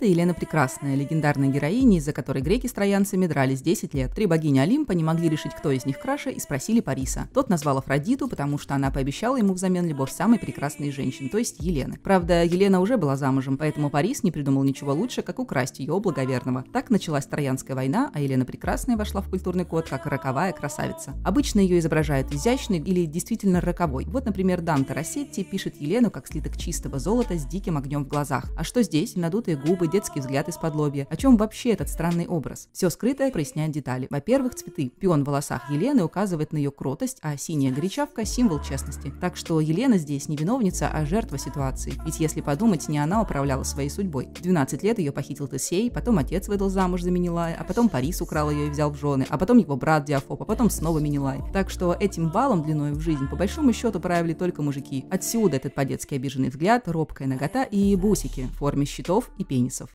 Это Елена Прекрасная, легендарная героиня, из-за которой греки с троянцами дрались 10 лет. Три богини Олимпа не могли решить, кто из них краше, и спросили Париса. Тот назвал Афродиту, потому что она пообещала ему взамен любовь самой прекрасной женщин, то есть Елены. Правда, Елена уже была замужем, поэтому Парис не придумал ничего лучше, как украсть ее благоверного. Так началась Троянская война, а Елена Прекрасная вошла в культурный код как роковая красавица. Обычно ее изображают изящной или действительно роковой. Вот, например, Данте Рассетти пишет Елену как слиток чистого золота с диким огнем в глазах. А что здесь? Надутые губы, детский взгляд из-под лобья. О чем вообще этот странный образ? Все скрытое проясняет детали. Во-первых, цветы. Пион в волосах Елены указывает на ее кротость, а синяя гречавка – символ честности. Так что Елена здесь не виновница, а жертва ситуации. Ведь если подумать, не она управляла своей судьбой. В 12 лет ее похитил Тесей, потом отец выдал замуж за Менелая, а потом Парис украл ее и взял в жены, а потом его брат Диафоп, а потом снова Менелай. Так что этим балом длиной в жизнь по большому счету правили только мужики. Отсюда этот по-детски обиженный взгляд, робкая нагота и бусики в форме щитов и пениса.